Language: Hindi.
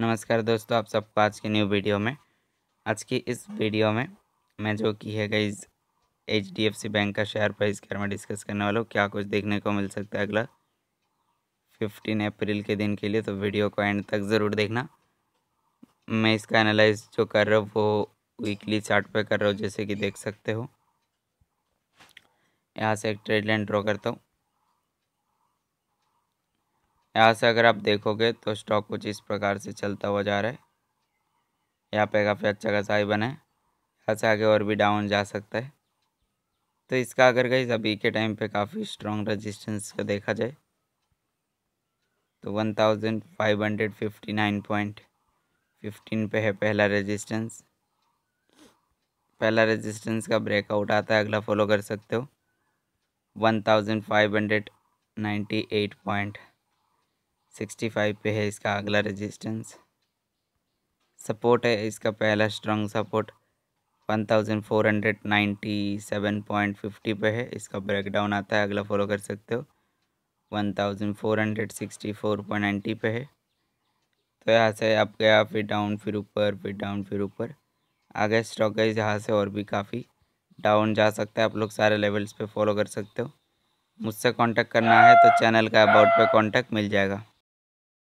नमस्कार दोस्तों आप सबको आज की न्यू वीडियो में आज की इस वीडियो में मैं जो की है गई H D F C bank का शेयर प्राइस के बारे में डिस्कस करने वाला हूँ क्या कुछ देखने को मिल सकता है अगला फिफ्टीन अप्रैल के दिन के लिए तो वीडियो को एंड तक ज़रूर देखना मैं इसका एनालाइज जो कर रहा हूँ वो वीकली चार्ट पे कर रहा हूँ जैसे कि देख सकते हो यहाँ से एक ट्रेड लाइन ड्रॉ करता हूँ यहाँ से अगर आप देखोगे तो स्टॉक कुछ इस प्रकार से चलता हुआ जा रहा है यहाँ पे काफ़ी अच्छा खासा ही बना है यहाँ से आगे और भी डाउन जा सकता है तो इसका अगर कहीं अभी के टाइम पे काफ़ी स्ट्रॉन्ग रजिस्टेंस का देखा जाए तो one thousand five hundred fifty nine point fifteen पे है पहला रेजिस्टेंस पहला रेजिस्टेंस का ब्रेकआउट आता है अगला फॉलो कर सकते हो one thousand five hundred ninety eight point sixty five पे है इसका अगला रेजिस्टेंस सपोर्ट है इसका पहला strong support one thousand four hundred ninety seven point fifty पे है इसका ब्रेकडाउन आता है अगला फॉलो कर सकते हो one thousand four hundred sixty four point ninety पे है तो यहाँ से आप गया फिर डाउन फिर ऊपर फिर डाउन फिर ऊपर आगे स्टॉक है यहाँ से और भी काफ़ी डाउन जा सकता है आप लोग सारे लेवल्स पे फॉलो कर सकते हो मुझसे कांटेक्ट करना है तो चैनल का अबाउट पे कांटेक्ट मिल जाएगा